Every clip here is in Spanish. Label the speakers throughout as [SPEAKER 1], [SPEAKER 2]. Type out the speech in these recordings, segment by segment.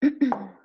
[SPEAKER 1] Thank you.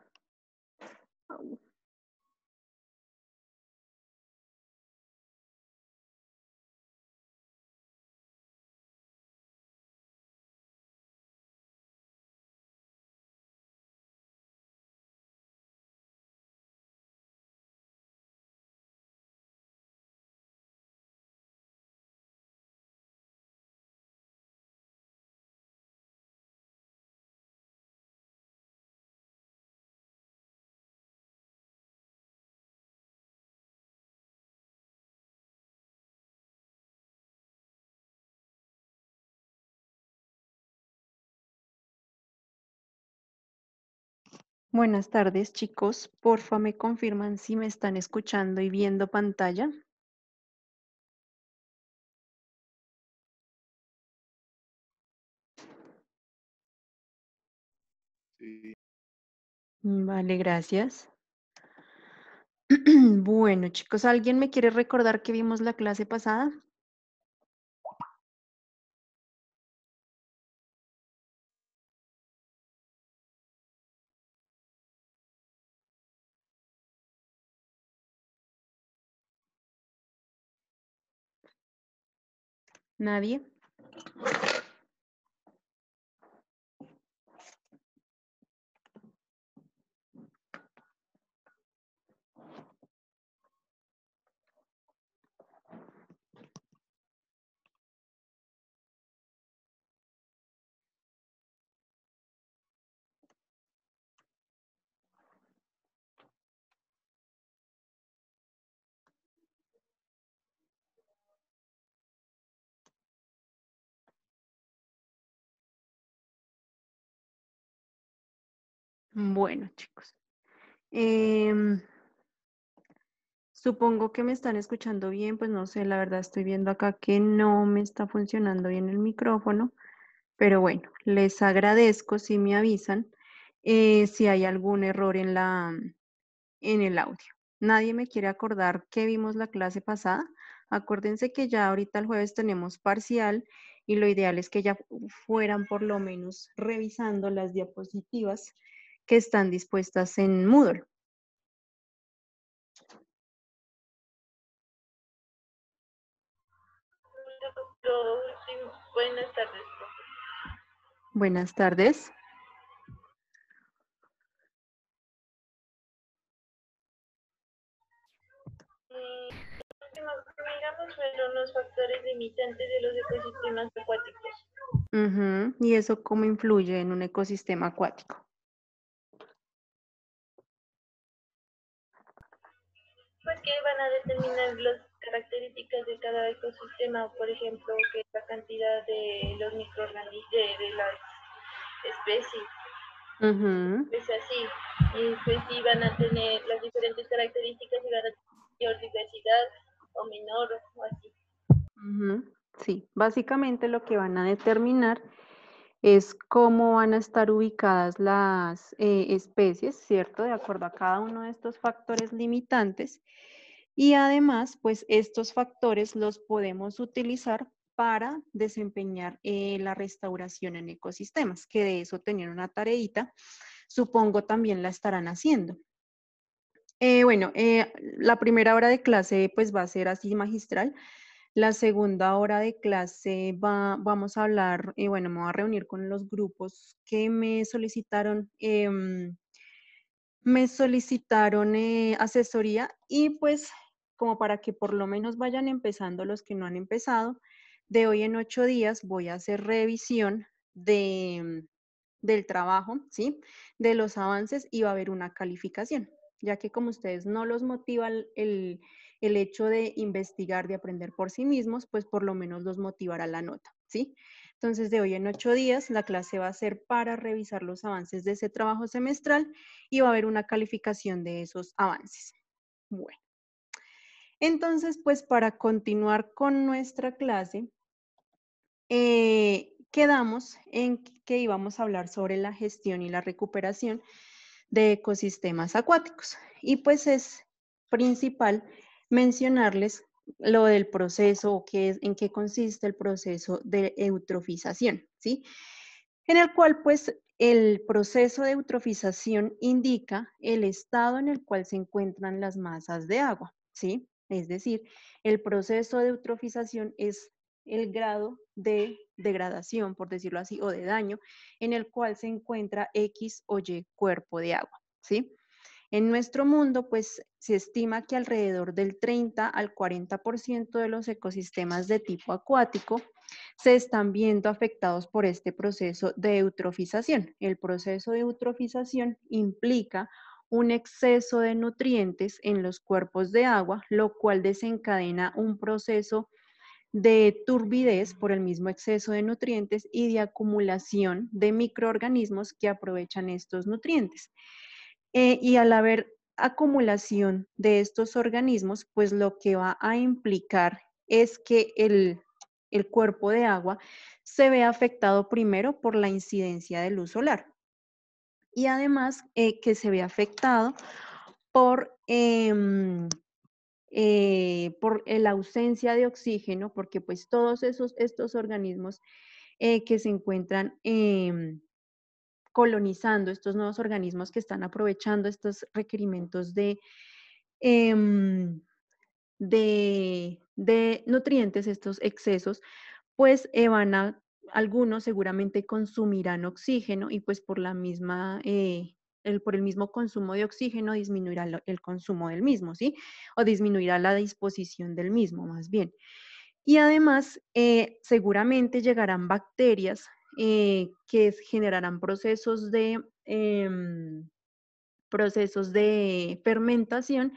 [SPEAKER 2] Buenas tardes, chicos. Porfa, me confirman si me están escuchando y viendo pantalla. Vale, gracias. Bueno, chicos, ¿alguien me quiere recordar que vimos la clase pasada? Nadie. Bueno, chicos. Em, supongo que me están escuchando bien, pues no sé, la verdad estoy viendo acá que no me está funcionando bien el micrófono, pero bueno, les agradezco si me avisan eh, si hay algún error en, la, en el audio. Nadie me quiere acordar que vimos la clase pasada. Acuérdense que ya ahorita el jueves tenemos parcial y lo ideal es que ya fueran por lo menos revisando las diapositivas que están dispuestas en Moodle.
[SPEAKER 1] Buenas tardes.
[SPEAKER 2] Buenas tardes. Miramos fueron los factores limitantes de los ecosistemas acuáticos. ¿Y eso cómo influye en un ecosistema acuático? que van a determinar las características de cada ecosistema, por ejemplo, que la cantidad de los microorganismos, de, las
[SPEAKER 1] especies.
[SPEAKER 2] Es así. Y pues, sí van a tener
[SPEAKER 3] las diferentes características y van a tener diversidad o menor o así.
[SPEAKER 2] Sí, básicamente lo que van a determinar es cómo van a estar ubicadas las eh, especies, ¿cierto? De acuerdo a cada uno de estos factores limitantes. Y además, pues estos factores los podemos utilizar para desempeñar eh, la restauración en ecosistemas, que de eso tenían una tareita, supongo también la estarán haciendo. Eh, bueno, eh, la primera hora de clase pues va a ser así magistral, la segunda hora de clase va, vamos a hablar, bueno, me voy a reunir con los grupos que me solicitaron em, me solicitaron asesoría y pues como para que por lo menos vayan empezando los que no han empezado. De hoy en ocho días voy a hacer revisión de, del trabajo, ¿sí? De los avances y va a haber una calificación, ya que como ustedes no los motiva el, el hecho de investigar, de aprender por sí mismos, pues por lo menos los motivará la nota, ¿sí? Entonces, de hoy en ocho días, la clase va a ser para revisar los avances de ese trabajo semestral y va a haber una calificación de esos avances. Bueno. Entonces, pues para continuar con nuestra clase, eh, quedamos en que íbamos a hablar sobre la gestión y la recuperación de ecosistemas acuáticos. Y pues es principal mencionarles lo del proceso o qué es, en qué consiste el proceso de eutrofización, ¿sí? En el cual pues el proceso de eutrofización indica el estado en el cual se encuentran las masas de agua, ¿sí? Es decir, el proceso de eutrofización es el grado de degradación, por decirlo así, o de daño en el cual se encuentra X o Y cuerpo de agua, ¿sí? En nuestro mundo, pues se estima que alrededor del 30 al 40% de los ecosistemas de tipo acuático se están viendo afectados por este proceso de eutrofización. El proceso de eutrofización implica un exceso de nutrientes en los cuerpos de agua, lo cual desencadena un proceso de turbidez por el mismo exceso de nutrientes y de acumulación de microorganismos que aprovechan estos nutrientes. Eh, y al haber acumulación de estos organismos, pues lo que va a implicar es que el, el cuerpo de agua se ve afectado primero por la incidencia de luz solar y además eh, que se ve afectado por, em, eh, por eh, la ausencia de oxígeno, porque pues todos esos, estos organismos que se encuentran em, colonizando, estos nuevos organismos que están aprovechando estos requerimientos de, em, de, nutrientes, estos excesos, pues van a algunos seguramente consumirán oxígeno y pues por la misma eh, el, por el mismo consumo de oxígeno disminuirá el consumo del mismo, ¿sí? O disminuirá la disposición del mismo, más bien. Y además, eh, seguramente llegarán bacterias eh, que generarán procesos de, em, procesos de fermentación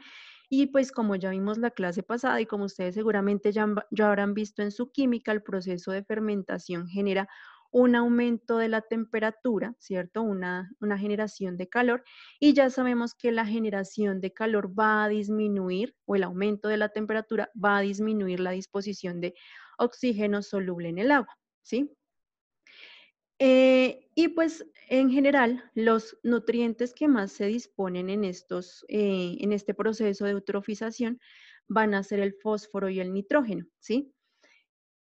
[SPEAKER 2] y pues como ya vimos la clase pasada y como ustedes seguramente ya, habrán visto en su química, el proceso de fermentación genera un aumento de la temperatura, ¿cierto? Una, una, generación de calor y ya sabemos que la generación de calor va a disminuir o el aumento de la temperatura va a disminuir la disposición de oxígeno soluble en el agua, ¿sí? Eh, y pues en general, los nutrientes que más se disponen en, estos, eh, en este proceso de eutrofización van a ser el fósforo y el nitrógeno, ¿sí?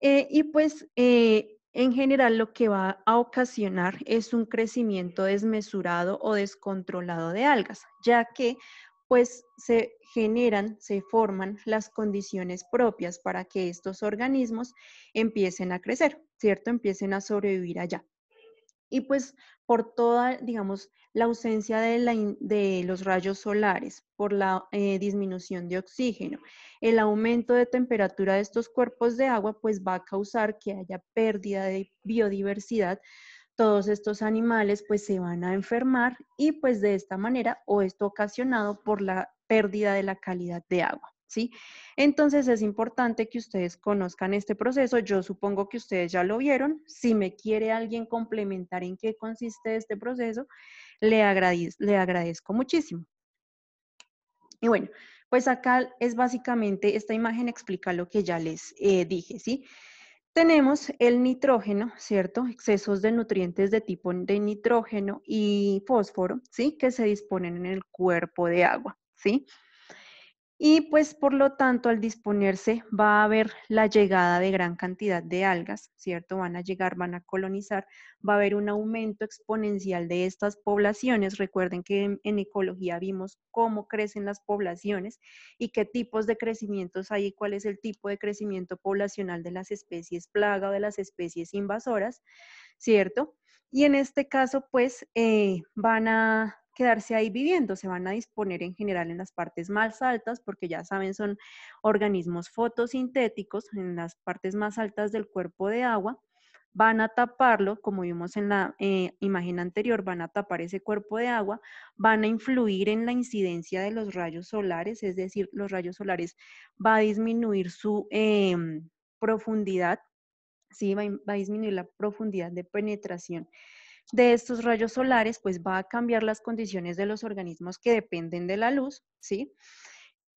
[SPEAKER 2] Eh, y pues en general lo que va a ocasionar es un crecimiento desmesurado o descontrolado de algas, ya que pues se generan, se forman las condiciones propias para que estos organismos empiecen a crecer, ¿cierto? Empiecen a sobrevivir allá y pues por toda, digamos, la ausencia de, los rayos solares, por la eh, disminución de oxígeno, el aumento de temperatura de estos cuerpos de agua, pues va a causar que haya pérdida de biodiversidad. Todos estos animales pues se van a enfermar y pues de esta manera o esto ocasionado por la pérdida de la calidad de agua. ¿sí? Entonces es importante que ustedes conozcan este proceso. Yo supongo que ustedes ya lo vieron. Si me quiere alguien complementar en qué consiste este proceso, le, agradezco muchísimo. Y bueno, pues acá es básicamente, esta imagen explica lo que ya les eh, dije, ¿sí? Tenemos el nitrógeno, ¿cierto? Excesos de nutrientes de tipo de nitrógeno y fósforo, ¿sí? Que se disponen en el cuerpo de agua, ¿sí? sí y pues por lo tanto al disponerse va a haber la llegada de gran cantidad de algas, ¿cierto? Van a llegar, van a colonizar, va a haber un aumento exponencial de estas poblaciones. Recuerden que en, ecología vimos cómo crecen las poblaciones y qué tipos de crecimientos hay cuál es el tipo de crecimiento poblacional de las especies plaga o de las especies invasoras, ¿cierto? Y en este caso pues eh, van a quedarse ahí viviendo, se van a disponer en general en las partes más altas, porque ya saben, son organismos fotosintéticos en las partes más altas del cuerpo de agua, van a taparlo, como vimos en la eh, imagen anterior, van a tapar ese cuerpo de agua, van a influir en la incidencia de los rayos solares, es decir, los rayos solares va a disminuir su em, profundidad, ¿sí? va, va a disminuir la profundidad de penetración de estos rayos solares, pues va a cambiar las condiciones de los organismos que dependen de la luz, ¿sí?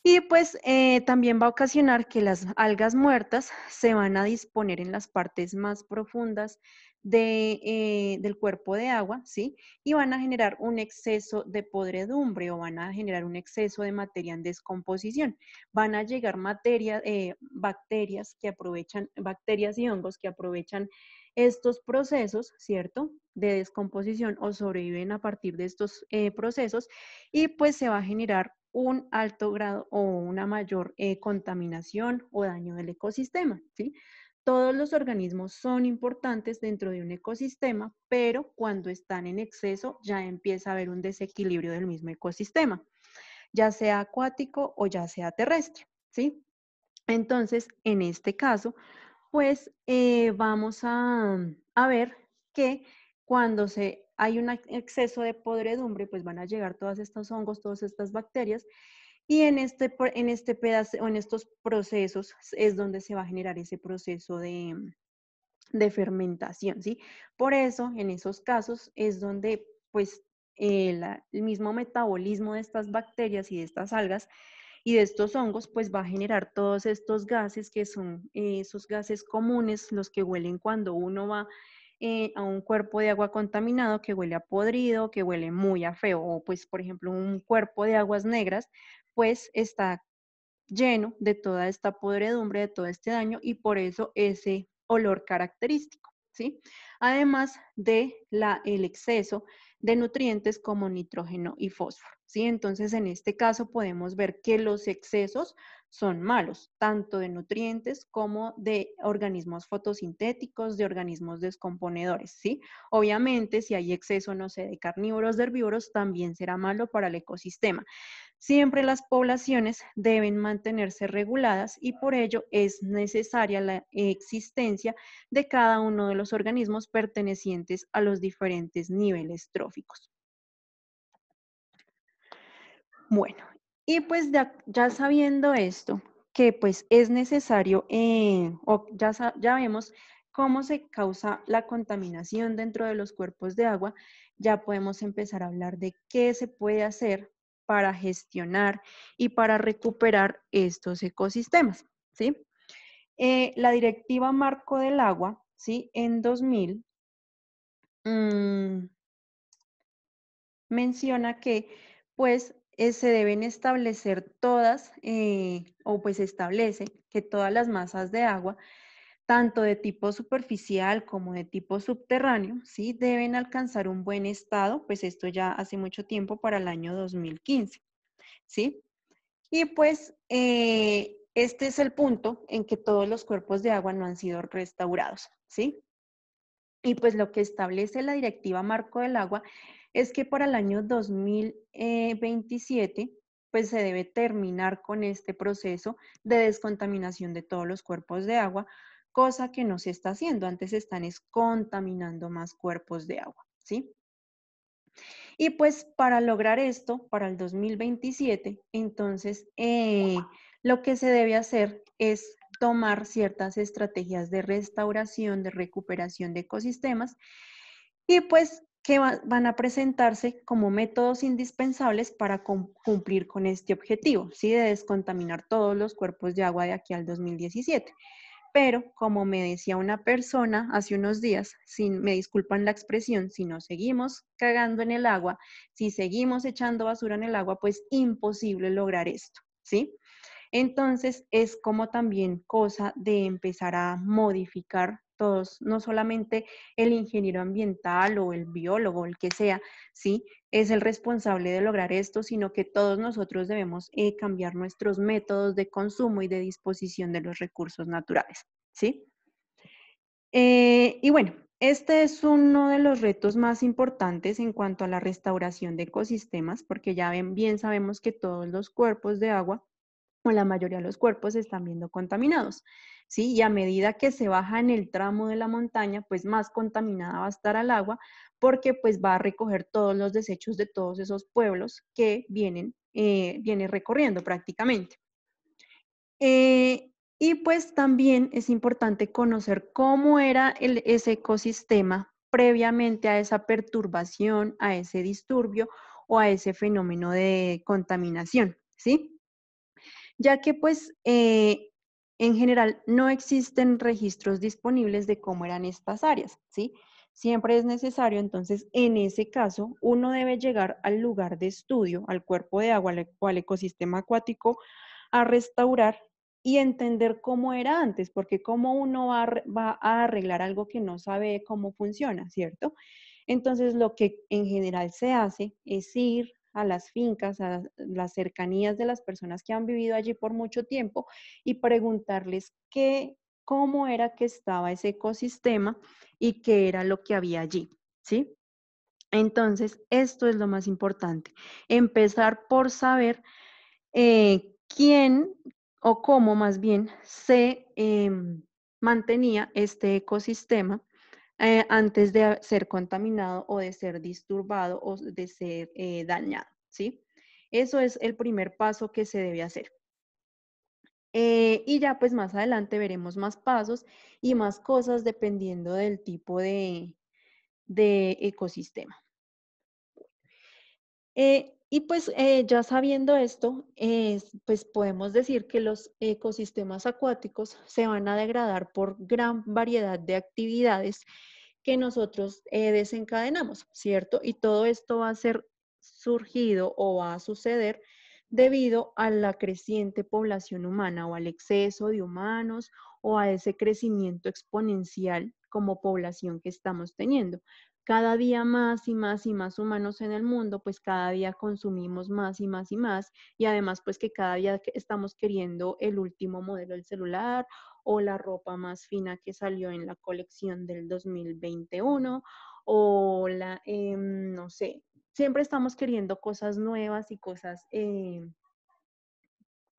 [SPEAKER 2] Y pues eh, también va a ocasionar que las algas muertas se van a disponer en las partes más profundas eh, del cuerpo de agua, ¿sí? Y van a generar un exceso de podredumbre o van a generar un exceso de materia en descomposición. Van a llegar materia, eh, bacterias que aprovechan, bacterias y hongos que aprovechan estos procesos, ¿cierto? de descomposición o sobreviven a partir de estos eh, procesos y pues se va a generar un alto grado o una mayor eh, contaminación o daño del ecosistema. ¿sí? Todos los organismos son importantes dentro de un ecosistema, pero cuando están en exceso ya empieza a haber un desequilibrio del mismo ecosistema, ya sea acuático o ya sea terrestre. ¿sí? Entonces, en este caso, pues eh, vamos a, a ver que cuando se, hay un exceso de podredumbre, pues van a llegar todos estos hongos, todas estas bacterias, y en, este, en, este pedazo, en estos procesos es donde se va a generar ese proceso de, fermentación, ¿sí? Por eso, en esos casos, es donde, pues, eh, el, mismo metabolismo de estas bacterias y de estas algas y de estos hongos, pues va a generar todos estos gases que son eh, esos gases comunes, los que huelen cuando uno va eh, a un cuerpo de agua contaminado que huele a podrido, que huele muy a feo, o pues por ejemplo un cuerpo de aguas negras, pues está lleno de toda esta podredumbre, de todo este daño y por eso ese olor característico, ¿sí? Además de la, el exceso de nutrientes como nitrógeno y fósforo. Entonces, en este caso podemos ver que los excesos son malos, tanto de nutrientes como de organismos fotosintéticos, de organismos descomponedores, ¿sí? Obviamente, si hay exceso, no sé, de carnívoros, de herbívoros, también será malo para el ecosistema. Siempre las poblaciones deben mantenerse reguladas y por ello es necesaria la existencia de cada uno de los organismos pertenecientes a los diferentes niveles tróficos. Bueno, y pues ya, sabiendo esto, que pues es necesario, eh, ya, ya vemos cómo se causa la contaminación dentro de los cuerpos de agua, ya podemos empezar a hablar de qué se puede hacer para gestionar y para recuperar estos ecosistemas, ¿sí? Eh, la directiva marco del agua, ¿sí? En 2000 mm, menciona que pues eh, se deben establecer todas, eh, o pues establece que todas las masas de agua, tanto de tipo superficial como de tipo subterráneo, ¿sí? deben alcanzar un buen estado, pues esto ya hace mucho tiempo para el año 2015. ¿sí? Y pues eh, este es el punto en que todos los cuerpos de agua no han sido restaurados. ¿sí? Y pues lo que establece la Directiva Marco del Agua es que para el año 2027 eh, pues se debe terminar con este proceso de descontaminación de todos los cuerpos de agua, cosa que no se está haciendo. Antes están es contaminando más cuerpos de agua, ¿sí? Y pues para lograr esto, para el 2027, entonces eh, lo que se debe hacer es tomar ciertas estrategias de restauración, de recuperación de ecosistemas y pues que van a presentarse como métodos indispensables para cumplir con este objetivo, ¿sí? de descontaminar todos los cuerpos de agua de aquí al 2017. Pero, como me decía una persona hace unos días, sin, me disculpan la expresión, si no seguimos cagando en el agua, si seguimos echando basura en el agua, pues imposible lograr esto, ¿sí? Entonces, es como también cosa de empezar a modificar todos, no solamente el ingeniero ambiental o el biólogo, el que sea, ¿sí? Es el responsable de lograr esto, sino que todos nosotros debemos eh, cambiar nuestros métodos de consumo y de disposición de los recursos naturales, ¿sí? Eh, y bueno, este es uno de los retos más importantes en cuanto a la restauración de ecosistemas, porque ya bien sabemos que todos los cuerpos de agua o la mayoría de los cuerpos están viendo contaminados. Y a medida que se baja en el tramo de la montaña, pues más contaminada va a estar el agua porque pues va a recoger todos los desechos de todos esos pueblos que vienen, eh, viene recorriendo prácticamente. Eh, y pues también es importante conocer cómo era ese ecosistema previamente a esa perturbación, a ese disturbio o a ese fenómeno de contaminación, ¿sí? Ya que pues eh, en general, no existen registros disponibles de cómo eran estas áreas, ¿sí? Siempre es necesario, entonces, en ese caso, uno debe llegar al lugar de estudio, al cuerpo de agua o al ecosistema acuático, a restaurar y entender cómo era antes, porque cómo uno va, va a arreglar algo que no sabe cómo funciona, ¿cierto? Entonces, lo que en general se hace es ir, a las fincas, a las cercanías de las personas que han vivido allí por mucho tiempo y preguntarles qué, cómo era que estaba ese ecosistema y qué era lo que había allí, ¿sí? Entonces, esto es lo más importante, empezar por saber eh, quién o cómo más bien se em, mantenía este ecosistema eh, antes de ser contaminado o de ser disturbado o de ser eh, dañado, ¿sí? Eso es el primer paso que se debe hacer. Eh, y ya pues más adelante veremos más pasos y más cosas dependiendo del tipo de, ecosistema. Y pues eh, ya sabiendo esto, pues podemos decir que los ecosistemas acuáticos se van a degradar por gran variedad de actividades que nosotros eh, desencadenamos, ¿cierto? Y todo esto va a ser surgido o va a suceder debido a la creciente población humana o al exceso de humanos o a ese crecimiento exponencial como población que estamos teniendo cada día más y más y más humanos en el mundo, pues cada día consumimos más y más y más y además pues que cada día estamos queriendo el último modelo del celular o la ropa más fina que salió en la colección del 2021 o la, em, no sé, siempre estamos queriendo cosas nuevas y cosas eh,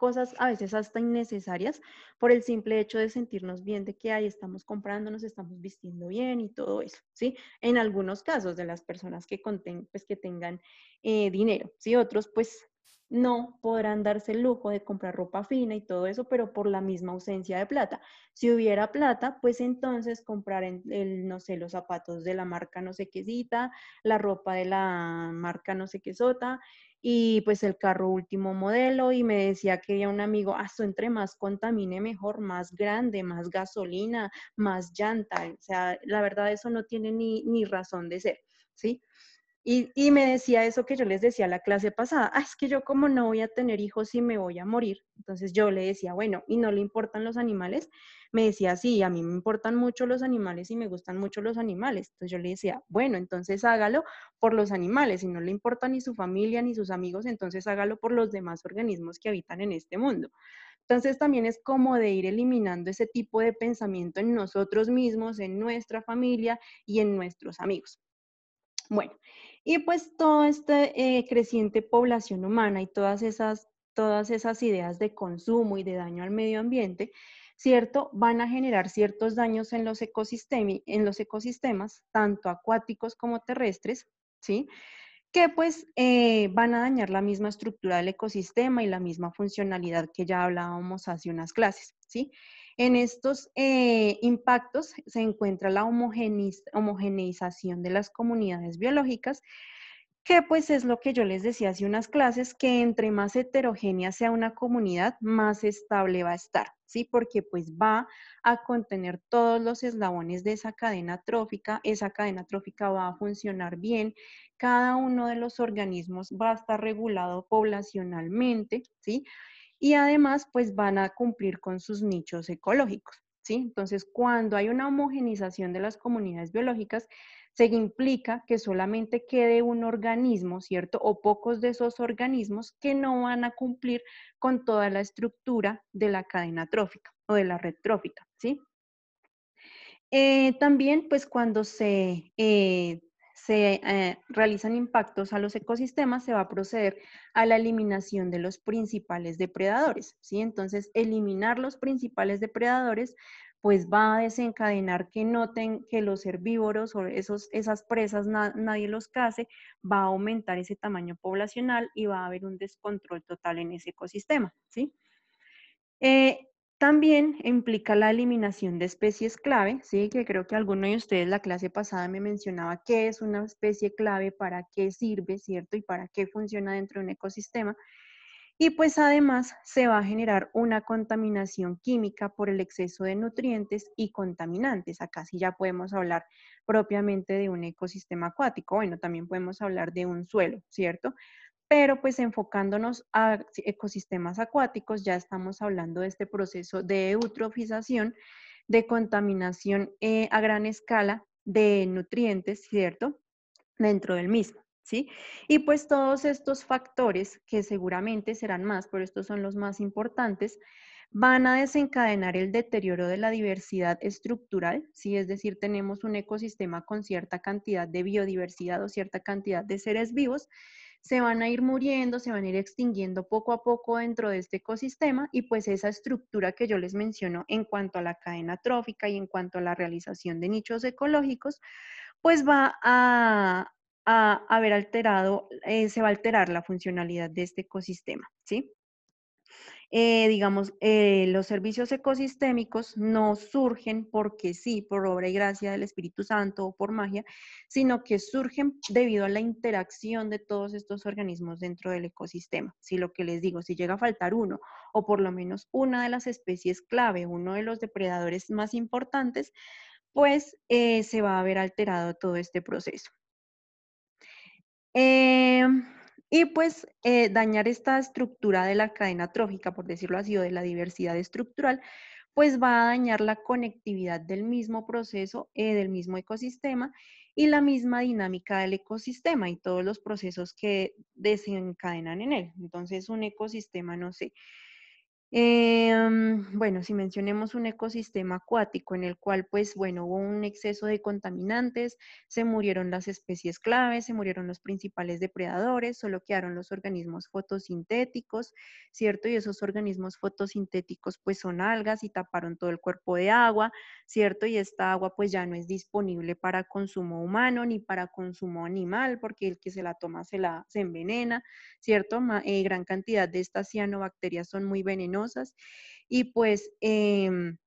[SPEAKER 2] cosas a veces hasta innecesarias por el simple hecho de sentirnos bien de que ahí estamos comprando, nos estamos vistiendo bien y todo eso, ¿sí? En algunos casos de las personas que, pues, que tengan eh, dinero, ¿sí? Otros pues no podrán darse el lujo de comprar ropa fina y todo eso, pero por la misma ausencia de plata. Si hubiera plata, pues entonces comprar, el, no sé, los zapatos de la marca no sé qué cita, la ropa de la marca no sé qué sota, y pues el carro último modelo y me decía que había un amigo, ah, entre más contamine mejor, más grande, más gasolina, más llanta, o sea, la verdad eso no tiene ni, ni razón de ser, ¿sí? Y, me decía eso que yo les decía la clase pasada, ah, es que yo como no voy a tener hijos y me voy a morir. Entonces yo le decía, bueno, ¿y no le importan los animales? Me decía, sí, a mí me importan mucho los animales y me gustan mucho los animales. Entonces yo le decía, bueno, entonces hágalo por los animales. Si no le importa ni su familia ni sus amigos, entonces hágalo por los demás organismos que habitan en este mundo. Entonces también es como de ir eliminando ese tipo de pensamiento en nosotros mismos, en nuestra familia y en nuestros amigos. Bueno, y pues toda esta eh, creciente población humana y todas esas, todas esas ideas de consumo y de daño al medio ambiente, ¿cierto? Van a generar ciertos daños en los, ecosistemas, tanto acuáticos como terrestres, ¿sí? que pues eh, van a dañar la misma estructura del ecosistema y la misma funcionalidad que ya hablábamos hace unas clases, ¿sí? En estos eh, impactos se encuentra la homogeneización de las comunidades biológicas, que pues es lo que yo les decía hace unas clases, que entre más heterogénea sea una comunidad, más estable va a estar, ¿sí? Porque pues va a contener todos los eslabones de esa cadena trófica, esa cadena trófica va a funcionar bien, cada uno de los organismos va a estar regulado poblacionalmente, ¿sí? y además pues van a cumplir con sus nichos ecológicos. ¿sí? Entonces, cuando hay una homogenización de las comunidades biológicas, se implica que solamente quede un organismo, ¿cierto? O pocos de esos organismos que no van a cumplir con toda la estructura de la cadena trófica o de la red trófica, ¿sí? Eh, también, pues cuando se eh, se eh, realizan impactos a los ecosistemas, se va a proceder a la eliminación de los principales depredadores. ¿sí? Entonces, eliminar los principales depredadores pues va a desencadenar que noten que los herbívoros o esos, esas presas nadie los case, va a aumentar ese tamaño poblacional y va a haber un descontrol total en ese ecosistema. ¿sí? Eh, también implica la eliminación de especies clave, ¿sí? que creo que alguno de ustedes la clase pasada me mencionaba qué es una especie clave, para qué sirve, ¿cierto? Y para qué funciona dentro de un ecosistema. Y pues además se va a generar una contaminación química por el exceso de nutrientes y contaminantes. Acá sí ya podemos hablar propiamente de un ecosistema acuático, bueno, también podemos hablar de un suelo, ¿cierto? pero pues enfocándonos a ecosistemas acuáticos, ya estamos hablando de este proceso de eutrofización, de contaminación eh, a gran escala de nutrientes, ¿cierto? Dentro del mismo. ¿Sí? Y pues todos estos factores, que seguramente serán más, pero estos son los más importantes, van a desencadenar el deterioro de la diversidad estructural, ¿sí? es decir, tenemos un ecosistema con cierta cantidad de biodiversidad o cierta cantidad de seres vivos, se van a ir muriendo, se van a ir extinguiendo poco a poco dentro de este ecosistema y pues esa estructura que yo les menciono en cuanto a la cadena trófica y en cuanto a la realización de nichos ecológicos, pues va a, haber alterado, eh, se va a alterar la funcionalidad de este ecosistema, ¿sí? Eh, digamos, eh, los servicios ecosistémicos no surgen porque sí, por obra y gracia del Espíritu Santo o por magia, sino que surgen debido a la interacción de todos estos organismos dentro del ecosistema. Si lo que les digo, si llega a faltar uno o por lo menos una de las especies clave, uno de los depredadores más importantes, pues eh, se va a haber alterado todo este proceso. Eh, y pues eh, dañar esta estructura de la cadena trófica, por decirlo así, o de la diversidad estructural, pues va a dañar la conectividad del mismo proceso, eh, del mismo ecosistema y la misma dinámica del ecosistema y todos los procesos que desencadenan en él. Entonces, un ecosistema, no se... Em, bueno, si mencionemos un ecosistema acuático en el cual, pues, bueno, hubo un exceso de contaminantes, se murieron las especies claves, se murieron los principales depredadores, solo quedaron los organismos fotosintéticos, ¿cierto? Y esos organismos fotosintéticos, pues, son algas y taparon todo el cuerpo de agua, ¿cierto? Y esta agua, pues, ya no es disponible para consumo humano ni para consumo animal, porque el que se la toma se la envenena, ¿cierto? Eh, gran cantidad de estas cianobacterias son muy venenosas y pues em,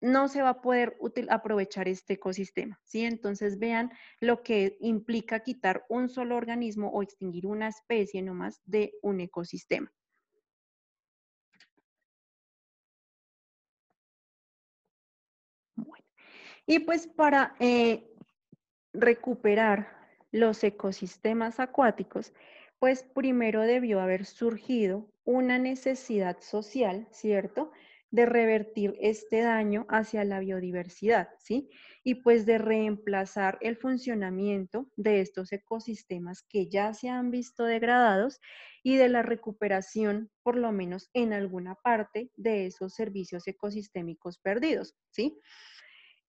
[SPEAKER 2] no se va a poder aprovechar este ecosistema, ¿sí? Entonces vean lo que implica quitar un solo organismo o extinguir una especie nomás de un ecosistema. Y pues para eh, recuperar los ecosistemas acuáticos, pues primero debió haber surgido una necesidad social, ¿cierto? De revertir este daño hacia la biodiversidad, ¿sí? Y pues de reemplazar el funcionamiento de estos ecosistemas que ya se han visto degradados y de la recuperación, por lo menos en alguna parte, de esos servicios ecosistémicos perdidos, ¿sí?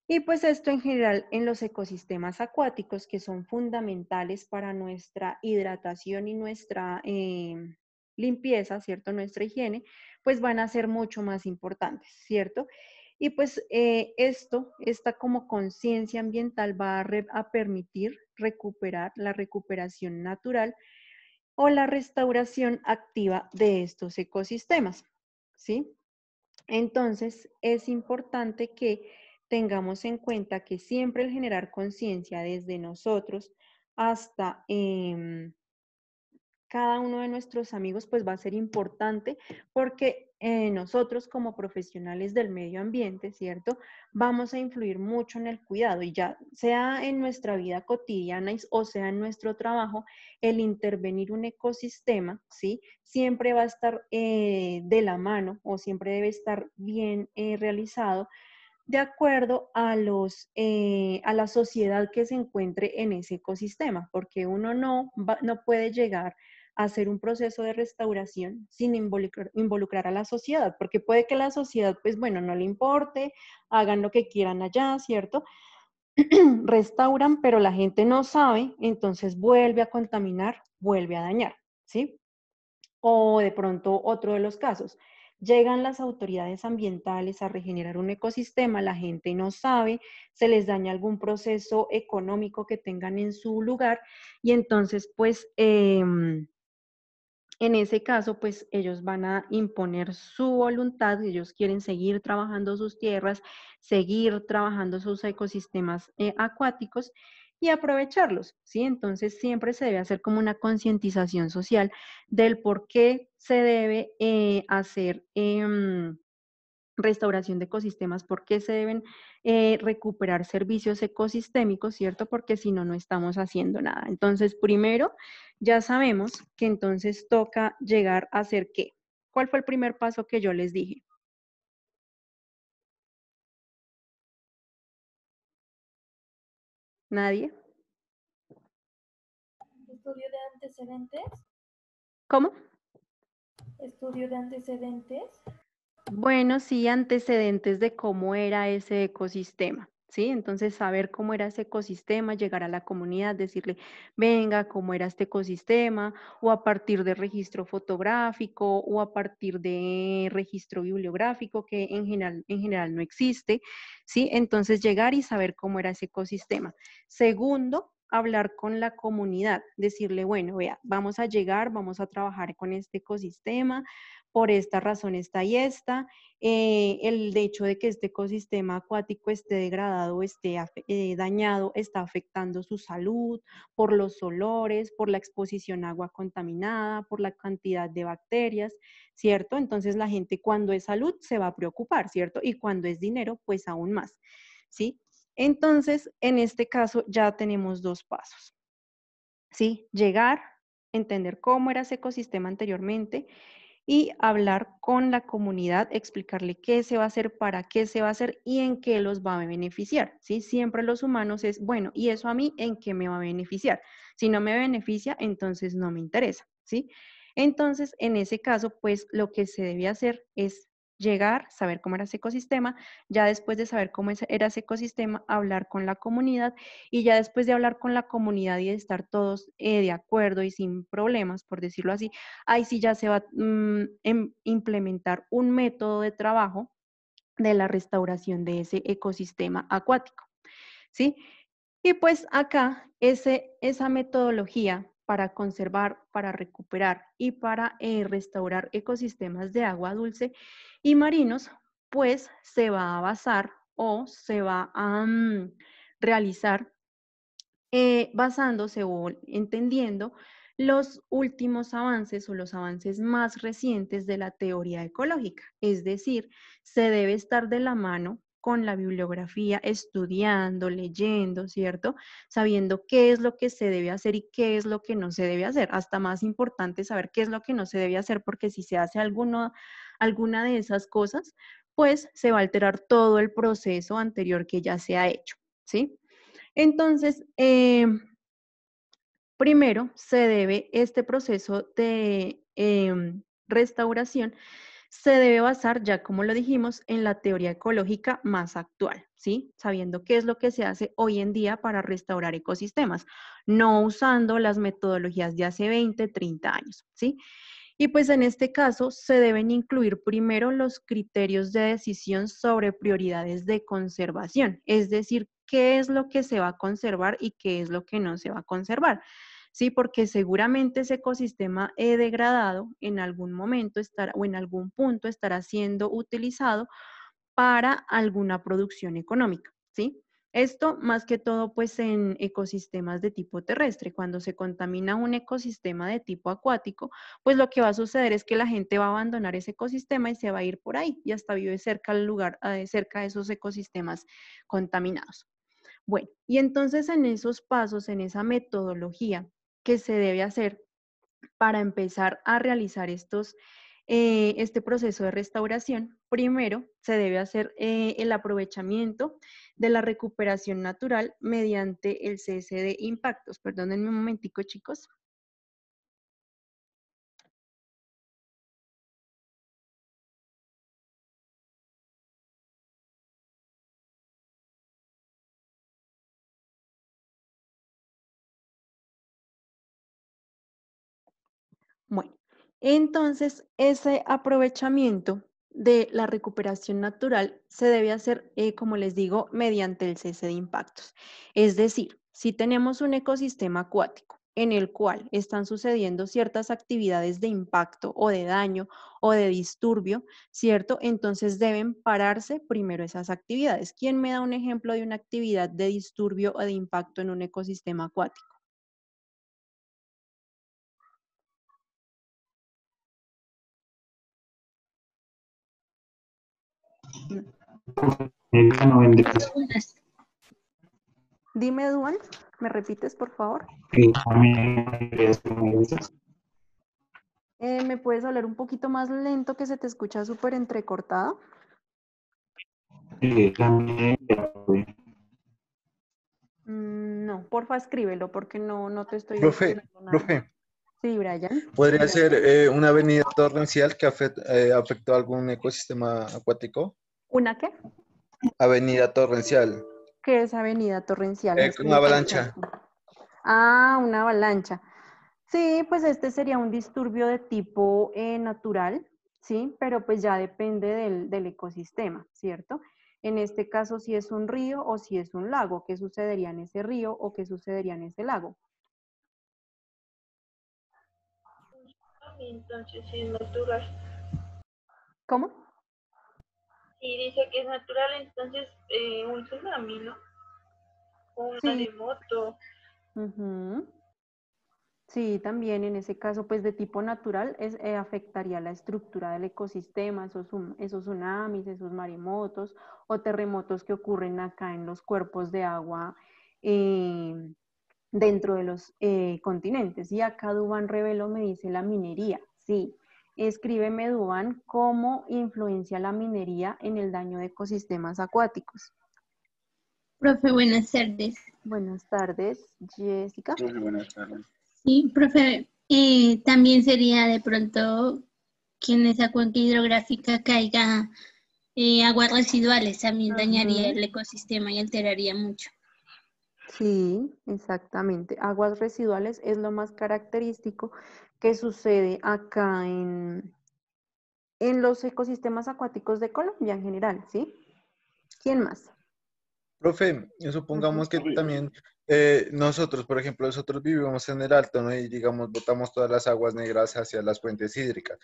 [SPEAKER 2] Y pues esto en general en los ecosistemas acuáticos que son fundamentales para nuestra hidratación y nuestra eh, limpieza, ¿cierto? Nuestra higiene, pues van a ser mucho más importantes, ¿cierto? Y pues eh, esto, esta como conciencia ambiental va a, permitir recuperar la recuperación natural o la restauración activa de estos ecosistemas, ¿sí? Entonces, es importante que tengamos en cuenta que siempre el generar conciencia desde nosotros hasta em, cada uno de nuestros amigos, pues va a ser importante porque eh, nosotros como profesionales del medio ambiente, ¿cierto? Vamos a influir mucho en el cuidado y ya sea en nuestra vida cotidiana o sea en nuestro trabajo, el intervenir un ecosistema, ¿sí? Siempre va a estar eh, de la mano o siempre debe estar bien eh, realizado de acuerdo a, los, a la sociedad que se encuentre en ese ecosistema, porque uno no, no puede llegar hacer un proceso de restauración sin involucrar, a la sociedad, porque puede que la sociedad, pues bueno, no le importe, hagan lo que quieran allá, ¿cierto? Restauran, pero la gente no sabe, entonces vuelve a contaminar, vuelve a dañar, ¿sí? O de pronto otro de los casos, llegan las autoridades ambientales a regenerar un ecosistema, la gente no sabe, se les daña algún proceso económico que tengan en su lugar y entonces pues em, en ese caso, pues ellos van a imponer su voluntad, ellos quieren seguir trabajando sus tierras, seguir trabajando sus ecosistemas eh, acuáticos y aprovecharlos, ¿sí? Entonces siempre se debe hacer como una concientización social del por qué se debe eh, hacer em, restauración de ecosistemas, por qué se deben eh, recuperar servicios ecosistémicos, ¿cierto? Porque si no, no estamos haciendo nada. Entonces, primero, ya sabemos que entonces toca llegar a hacer qué. ¿Cuál fue el primer paso que yo les dije? ¿Nadie? ¿Estudio de antecedentes? ¿Cómo? ¿Estudio de antecedentes? Bueno, sí, antecedentes de cómo era ese ecosistema. ¿Sí? Entonces, saber cómo era ese ecosistema, llegar a la comunidad, decirle, venga, cómo era este ecosistema, o a partir de registro fotográfico, o a partir de registro bibliográfico, que en general, en general no existe, ¿sí? Entonces, llegar y saber cómo era ese ecosistema. Segundo, hablar con la comunidad, decirle, bueno, vea, vamos a llegar, vamos a trabajar con este ecosistema, por esta razón está y esta, eh, el hecho de que este ecosistema acuático esté degradado, esté eh, dañado, está afectando su salud por los olores, por la exposición a agua contaminada, por la cantidad de bacterias, ¿cierto? Entonces la gente cuando es salud se va a preocupar, ¿cierto? Y cuando es dinero, pues aún más, ¿sí? Entonces, en este caso ya tenemos dos pasos. ¿Sí? Llegar, entender cómo era ese ecosistema anteriormente, y hablar con la comunidad, explicarle qué se va a hacer, para qué se va a hacer y en qué los va a beneficiar. ¿sí? Siempre los humanos es, bueno, ¿y eso a mí en qué me va a beneficiar? Si no me beneficia, entonces no me interesa. ¿sí? Entonces, en ese caso, pues lo que se debe hacer es llegar, saber cómo era ese ecosistema, ya después de saber cómo era ese ecosistema, hablar con la comunidad y ya después de hablar con la comunidad y de estar todos eh, de acuerdo y sin problemas, por decirlo así, ahí sí ya se va a mm, em, implementar un método de trabajo de la restauración de ese ecosistema acuático. ¿Sí? Y pues acá esa metodología para conservar, para recuperar y para eh, restaurar ecosistemas de agua dulce y marinos, pues se va a basar o se va a mm, realizar eh, basándose o entendiendo los últimos avances o los avances más recientes de la teoría ecológica. Es decir, se debe estar de la mano con la bibliografía, estudiando, leyendo, ¿cierto? Sabiendo qué es lo que se debe hacer y qué es lo que no se debe hacer. Hasta más importante saber qué es lo que no se debe hacer, porque si se hace alguna de esas cosas, pues se va a alterar todo el proceso anterior que ya se ha hecho, ¿sí? Entonces, eh, primero se debe este proceso de em, restauración se debe basar, ya como lo dijimos, en la teoría ecológica más actual, ¿sí? Sabiendo qué es lo que se hace hoy en día para restaurar ecosistemas, no usando las metodologías de hace 20, 30 años, ¿sí? Y pues en este caso se deben incluir primero los criterios de decisión sobre prioridades de conservación, es decir, qué es lo que se va a conservar y qué es lo que no se va a conservar. ¿sí? Porque seguramente ese ecosistema he degradado en algún momento estará, o en algún punto estará siendo utilizado para alguna producción económica, ¿sí? Esto más que todo pues en ecosistemas de tipo terrestre. Cuando se contamina un ecosistema de tipo acuático, pues lo que va a suceder es que la gente va a abandonar ese ecosistema y se va a ir por ahí y hasta vive cerca al lugar, cerca de esos ecosistemas contaminados. Bueno, y entonces en esos pasos, en esa metodología que se debe hacer para empezar a realizar estos, eh, este proceso de restauración, primero se debe hacer eh, el aprovechamiento de la recuperación natural mediante el cese de impactos. Perdónenme un momentico, chicos. Entonces, ese aprovechamiento de la recuperación natural se debe hacer, eh, como les digo, mediante el cese de impactos. Es decir, si tenemos un ecosistema acuático en el cual están sucediendo ciertas actividades de impacto o de daño o de disturbio, ¿cierto? Entonces deben pararse primero esas actividades. ¿Quién me da un ejemplo de una actividad de disturbio o de impacto en un ecosistema acuático? Dime, Duan, ¿me repites, por favor?
[SPEAKER 1] Eh,
[SPEAKER 2] ¿Me puedes hablar un poquito más lento que se te escucha súper entrecortado?
[SPEAKER 1] Mm,
[SPEAKER 2] no, porfa, escríbelo porque no, no te estoy... Profe, Sí, Brian. ¿Podría ser eh, una avenida torrencial que eh, afectó afectó a algún ecosistema acuático? ¿Una qué? Avenida
[SPEAKER 1] Torrencial.
[SPEAKER 2] ¿Qué es Avenida Torrencial? Eh, es una avalancha. Pues, ah, una avalancha. Sí, pues este sería un disturbio de tipo eh, natural, ¿sí? Pero pues ya depende del, ecosistema, ¿cierto? En este caso, si es un río o si es un lago, ¿qué sucedería en ese río o qué sucedería en ese lago?
[SPEAKER 1] Entonces, natural. ¿Cómo? y dice que es natural, entonces eh, un
[SPEAKER 2] tsunami, ¿no? Un maremoto. Sí, también en ese caso, pues de tipo natural, es, eh, afectaría la estructura del ecosistema, esos, esos tsunamis, esos maremotos o terremotos que ocurren acá en los cuerpos de agua eh, dentro de los continentes. Y acá Dubán reveló, me dice la minería, sí, Escríbeme, Dubán, cómo influencia la minería en el daño de ecosistemas acuáticos. Profe, buenas tardes. Buenas tardes, Jessica. buenas tardes. Sí, profe, eh, también sería de pronto que en esa cuenca hidrográfica caiga eh, aguas residuales, también dañaría el ecosistema y alteraría mucho. Sí, exactamente. Aguas residuales es lo más característico que sucede acá en, en los ecosistemas acuáticos de Colombia en general, ¿sí? ¿Quién más? Profe, supongamos que también eh, nosotros, por ejemplo, nosotros vivimos en el alto, ¿no? Y digamos, botamos todas las aguas negras hacia las fuentes hídricas.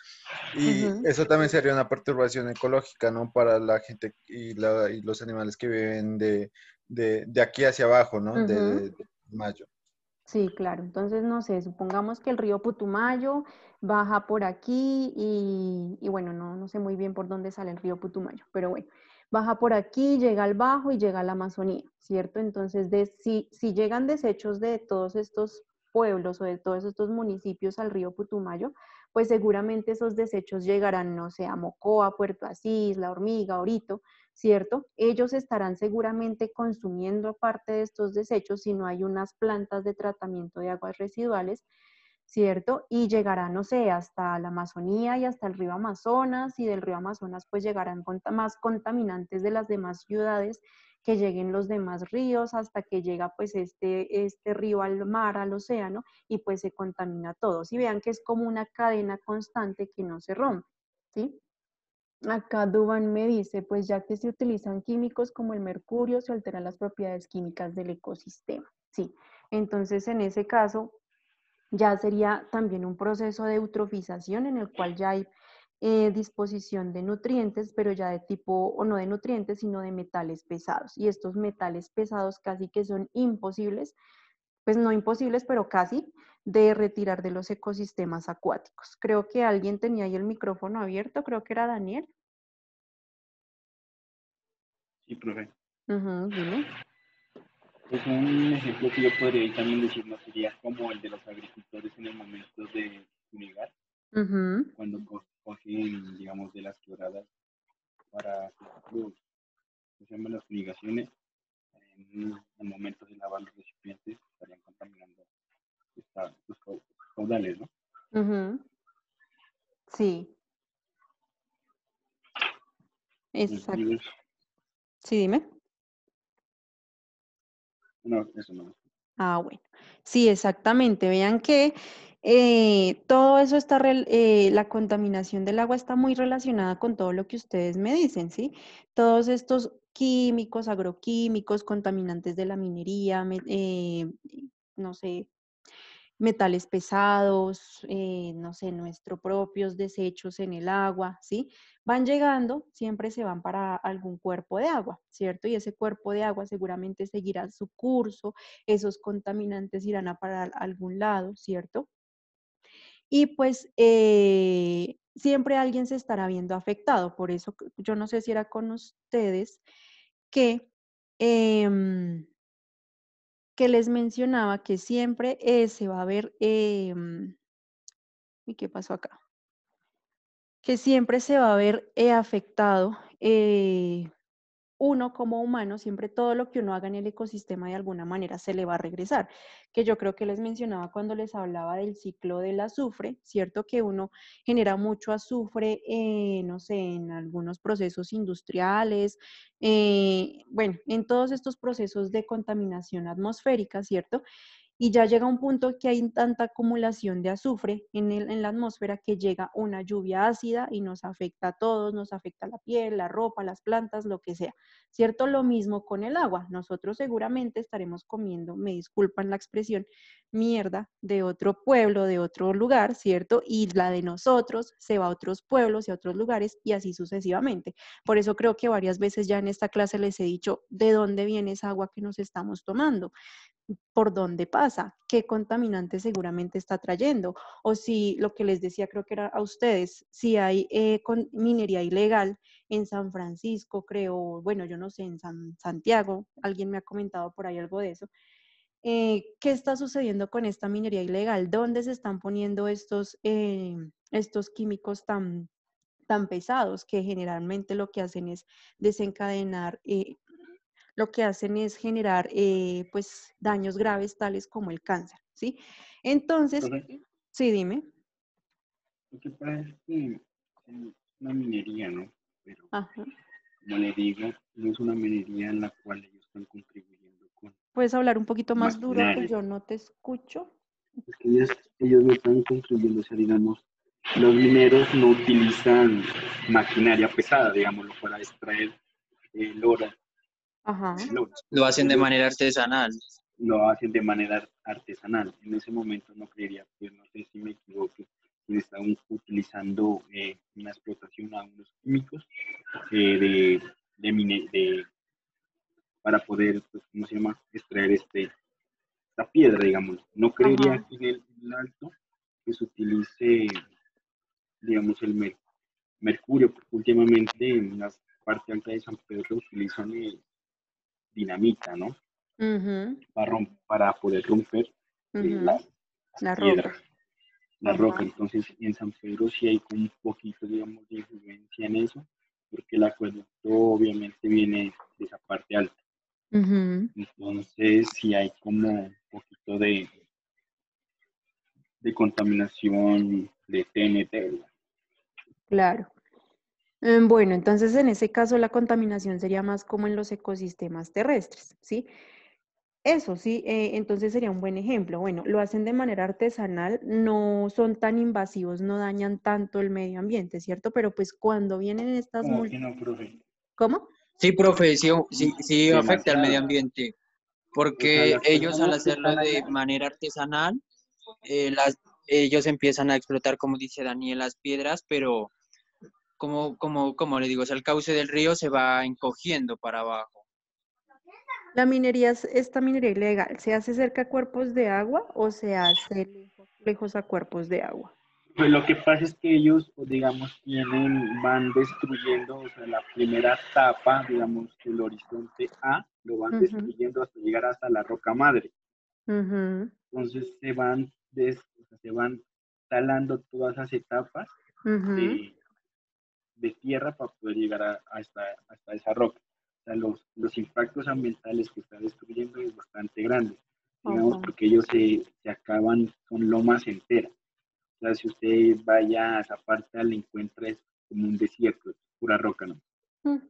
[SPEAKER 2] Y eso
[SPEAKER 3] también sería una perturbación ecológica, ¿no? Para la gente y los animales que viven de, de, aquí hacia abajo, ¿no? de, mayo.
[SPEAKER 2] Sí, claro. Entonces, no sé, supongamos que el río Putumayo baja por aquí y, bueno, no, sé muy bien por dónde sale el río Putumayo, pero bueno, baja por aquí, llega al Bajo y llega a la Amazonía, ¿cierto? Entonces, si, si llegan desechos de todos estos pueblos o de todos estos municipios al río Putumayo, pues seguramente esos desechos llegarán, no sé, a Mocoa, Puerto Asís, La Hormiga, Orito, ¿cierto? Ellos estarán seguramente consumiendo parte de estos desechos si no hay unas plantas de tratamiento de aguas residuales, ¿cierto? Y llegarán, no sé, hasta la Amazonía y hasta el río Amazonas y del río Amazonas pues llegarán más contaminantes de las demás ciudades que lleguen los demás ríos hasta que llega pues este, este río al mar, al océano y pues se contamina todo. Y vean que es como una cadena constante que no se rompe, ¿sí? Acá Duban me dice, pues ya que se utilizan químicos como el mercurio, se alteran las propiedades químicas del ecosistema. Sí, entonces en ese caso ya sería también un proceso de eutrofización en el cual ya hay eh, disposición de nutrientes, pero ya de tipo, o no de nutrientes, sino de metales pesados. Y estos metales pesados casi que son imposibles pues no imposibles, pero casi, de retirar de los ecosistemas acuáticos. Creo que alguien tenía ahí el micrófono abierto, creo que era Daniel.
[SPEAKER 1] Sí, profe.
[SPEAKER 3] Pues un ejemplo que yo podría también decirnos sería como el de los agricultores en el momento de fumigar, cuando cogen, digamos, de las quebradas para los, se llaman las fumigaciones, dime. No, eso no.
[SPEAKER 2] Ah, bueno. Sí, exactamente. Vean que eh, todo eso está, eh, la contaminación del agua está muy relacionada con todo lo que ustedes me dicen, ¿sí? Todos estos químicos, agroquímicos, contaminantes de la minería, eh, no sé, metales pesados, eh, no sé, nuestros propios desechos en el agua, ¿sí? Van llegando, siempre se van para algún cuerpo de agua, ¿cierto? Y ese cuerpo de agua seguramente seguirá su curso, esos contaminantes irán a parar a algún lado, ¿cierto? Y pues eh, siempre alguien se estará viendo afectado, por eso yo no sé si era con ustedes que... Em, que les mencionaba que siempre eh, se va a ver, em, ¿y qué pasó acá? Que siempre se va a ver eh, afectado eh, uno como humano, siempre todo lo que uno haga en el ecosistema de alguna manera se le va a regresar, que yo creo que les mencionaba cuando les hablaba del ciclo del azufre, ¿cierto? Que uno genera mucho azufre, eh, no sé, en algunos procesos industriales, eh, bueno, en todos estos procesos de contaminación atmosférica, ¿cierto? y ya llega un punto que hay tanta acumulación de azufre en, el, en la atmósfera que llega una lluvia ácida y nos afecta a todos, nos afecta la piel, la ropa, las plantas, lo que sea. ¿Cierto? Lo mismo con el agua. Nosotros seguramente estaremos comiendo, me disculpan la expresión, mierda de otro pueblo, de otro lugar, ¿cierto? Y la de nosotros se va a otros pueblos y a otros lugares y así sucesivamente. Por eso creo que varias veces ya en esta clase les he dicho de dónde viene esa agua que nos estamos tomando, por dónde pasa, qué contaminante seguramente está trayendo, o si lo que les decía creo que era a ustedes, si hay eh, minería ilegal en San Francisco, creo, bueno, yo no sé, en San Santiago, alguien me ha comentado por ahí algo de eso, eh, qué está sucediendo con esta minería ilegal, dónde se están poniendo estos, eh, estos químicos tan, tan pesados que generalmente lo que hacen es desencadenar, eh, lo que hacen es generar pues daños graves tales como el cáncer, ¿sí? Entonces, sí, dime.
[SPEAKER 3] Lo que pasa es que es una minería, ¿no?
[SPEAKER 2] Pero, como le digo,
[SPEAKER 3] no es una minería en la cual ellos están contribuyendo
[SPEAKER 2] Puedes hablar un poquito más duro que yo no te escucho.
[SPEAKER 3] ellos, ellos no están construyendo, o sea, digamos, los mineros no utilizan maquinaria pesada, digámoslo, para extraer el oro. Ajá. Lo hacen de manera
[SPEAKER 2] artesanal.
[SPEAKER 3] Lo hacen de manera artesanal. En ese momento no creería, pues, no sé si me equivoco, están utilizando eh, una explotación a unos químicos eh, de, de, de para poder, pues, ¿cómo se llama?, extraer este, esta piedra, digamos. No creería que en el, alto que pues, se utilice, digamos, el mercurio, porque últimamente en la parte alta de San Pedro utilizan el dinamita, ¿no? para, poder romper
[SPEAKER 1] eh, la, piedra, La roca,
[SPEAKER 3] entonces en San Pedro sí hay un poquito, digamos, de influencia en eso, porque el acueducto obviamente viene de esa parte alta. Entonces, si hay como un poquito de, de contaminación de TNT.
[SPEAKER 2] Claro. Mm, bueno, entonces en ese caso la contaminación sería más como en los ecosistemas terrestres, ¿sí? Eso sí, eh, entonces sería un buen ejemplo. Bueno, lo hacen de manera artesanal, no son tan invasivos, no dañan tanto el medio ambiente, ¿cierto? Pero pues cuando vienen estas... ¿Cómo? ¿Cómo?
[SPEAKER 1] Sí, profe, sí, afecta al medio ambiente, porque ellos al este hacerlo de
[SPEAKER 2] manera artesanal, eh, las, ellos empiezan a explotar, como dice Daniel, las piedras, pero como, como, como le digo, es el cauce del río se va encogiendo para abajo. La minería, esta minería ilegal, ¿se hace cerca a cuerpos de agua o se hace lejos a cuerpos de agua?
[SPEAKER 3] Pues lo que pasa es que ellos, digamos, tienen, van destruyendo, la primera etapa, digamos, el horizonte A, lo van destruyendo hasta llegar hasta la roca madre.
[SPEAKER 1] Entonces
[SPEAKER 3] se van, se van talando todas las etapas
[SPEAKER 1] de,
[SPEAKER 3] tierra para poder llegar hasta, esa roca. los, impactos ambientales que está destruyendo es bastante grande,
[SPEAKER 2] digamos, porque
[SPEAKER 3] ellos se, se acaban con lomas enteras si usted vaya a esa parte, le encuentra es como un desierto, pura roca, ¿no?
[SPEAKER 2] Mm.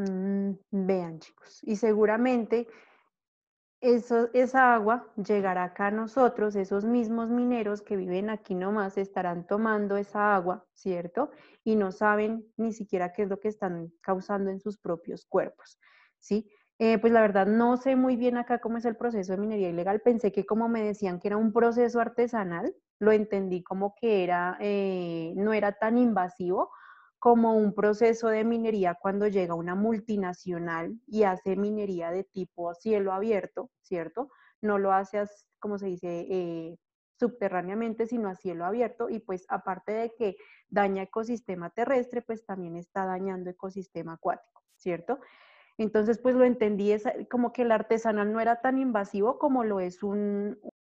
[SPEAKER 2] Mm, vean, chicos, y seguramente eso, esa agua llegará acá a nosotros, esos mismos mineros que viven aquí nomás estarán tomando esa agua, ¿cierto? Y no saben ni siquiera qué es lo que están causando en sus propios cuerpos, ¿sí? Eh, pues la verdad no sé muy bien acá cómo es el proceso de minería ilegal. Pensé que como me decían que era un proceso artesanal, lo entendí como que era, eh, no era tan invasivo como un proceso de minería cuando llega una multinacional y hace minería de tipo cielo abierto, ¿cierto? No lo hace, como se dice, eh, subterráneamente, sino a cielo abierto y pues aparte de que daña ecosistema terrestre, pues también está dañando ecosistema acuático, ¿cierto? Entonces, pues lo entendí como que el artesanal no era tan invasivo como lo es un,